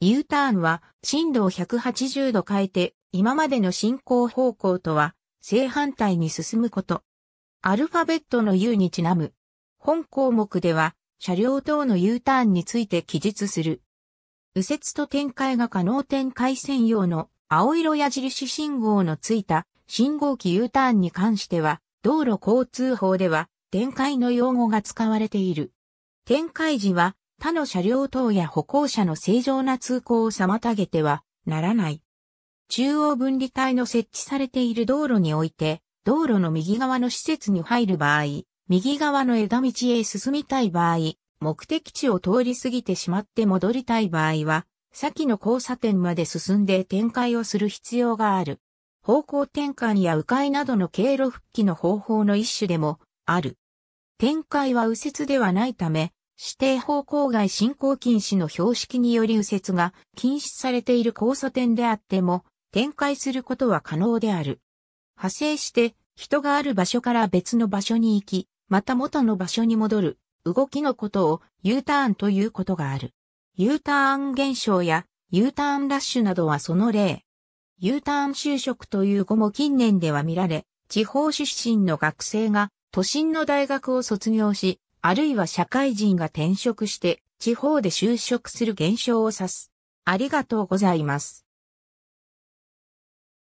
U ターンは震度を180度変えて今までの進行方向とは正反対に進むこと。アルファベットの U にちなむ。本項目では車両等の U ターンについて記述する。右折と展開が可能展開専用の青色矢印信号のついた信号機 U ターンに関しては道路交通法では展開の用語が使われている。展開時は他の車両等や歩行者の正常な通行を妨げてはならない。中央分離帯の設置されている道路において、道路の右側の施設に入る場合、右側の枝道へ進みたい場合、目的地を通り過ぎてしまって戻りたい場合は、先の交差点まで進んで展開をする必要がある。方向転換や迂回などの経路復帰の方法の一種でもある。展開は右折ではないため、指定方向外進行禁止の標識により右折が禁止されている交差点であっても、展開することは可能である。派生して、人がある場所から別の場所に行き、また元の場所に戻る、動きのことを U ターンということがある。U ターン現象や U ターンラッシュなどはその例。U ターン就職という語も近年では見られ、地方出身の学生が都心の大学を卒業し、あるいは社会人が転職して地方で就職する現象を指す。ありがとうございます。